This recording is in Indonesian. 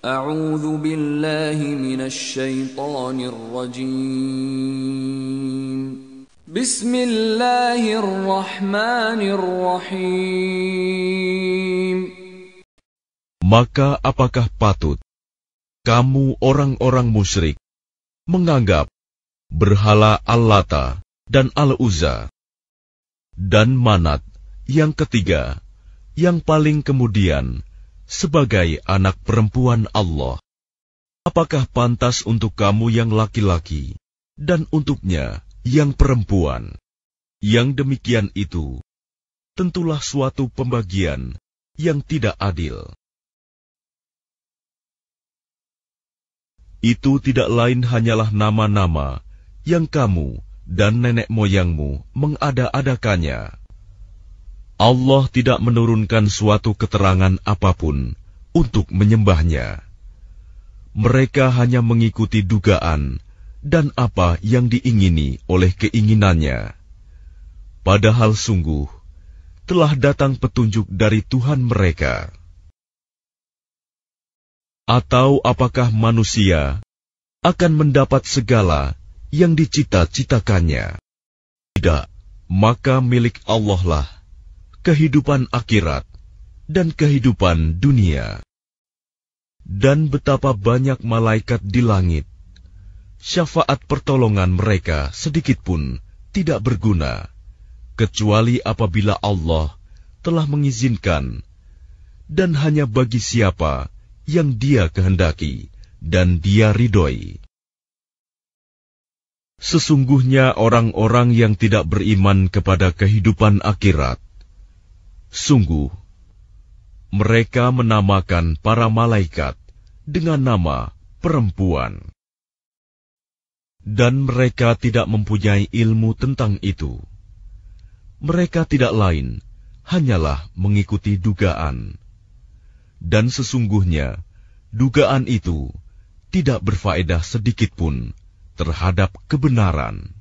أعوذ بالله من الشيطان الرجيم بسم الله الرحمن الرحيم Maka apakah patut kamu orang-orang musyrik menganggap berhala al Allata dan Al-Uzza dan Manat yang ketiga yang paling kemudian sebagai anak perempuan Allah. Apakah pantas untuk kamu yang laki-laki dan untuknya yang perempuan? Yang demikian itu tentulah suatu pembagian yang tidak adil. Itu tidak lain hanyalah nama-nama yang kamu dan nenek moyangmu mengada-adakannya Allah tidak menurunkan suatu keterangan apapun untuk menyembahnya. Mereka hanya mengikuti dugaan dan apa yang diingini oleh keinginannya. Padahal sungguh telah datang petunjuk dari Tuhan mereka. Atau apakah manusia akan mendapat segala yang dicita-citakannya? Tidak, maka milik Allah lah kehidupan akhirat, dan kehidupan dunia. Dan betapa banyak malaikat di langit, syafaat pertolongan mereka sedikit pun tidak berguna, kecuali apabila Allah telah mengizinkan, dan hanya bagi siapa yang Dia kehendaki dan Dia ridhoi. Sesungguhnya orang-orang yang tidak beriman kepada kehidupan akhirat Sungguh, mereka menamakan para malaikat dengan nama perempuan, dan mereka tidak mempunyai ilmu tentang itu. Mereka tidak lain hanyalah mengikuti dugaan, dan sesungguhnya dugaan itu tidak berfaedah sedikitpun terhadap kebenaran.